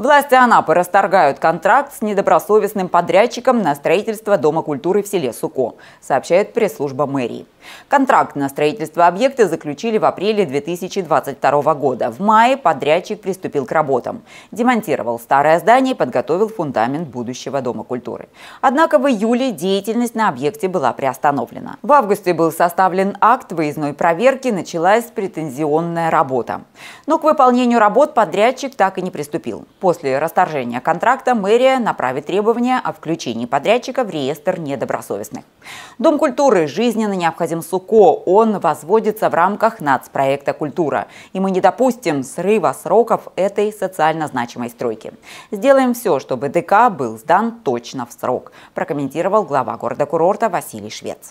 Власти Анапы расторгают контракт с недобросовестным подрядчиком на строительство Дома культуры в селе Суко, сообщает пресс-служба мэрии. Контракт на строительство объекта заключили в апреле 2022 года. В мае подрядчик приступил к работам. Демонтировал старое здание и подготовил фундамент будущего Дома культуры. Однако в июле деятельность на объекте была приостановлена. В августе был составлен акт выездной проверки, началась претензионная работа. Но к выполнению работ подрядчик так и не приступил. После расторжения контракта мэрия направит требования о включении подрядчика в реестр недобросовестных. Дом культуры жизненно необходим Вадим Суко. Он возводится в рамках нацпроекта «Культура». И мы не допустим срыва сроков этой социально значимой стройки. Сделаем все, чтобы ДК был сдан точно в срок, прокомментировал глава города-курорта Василий Швец.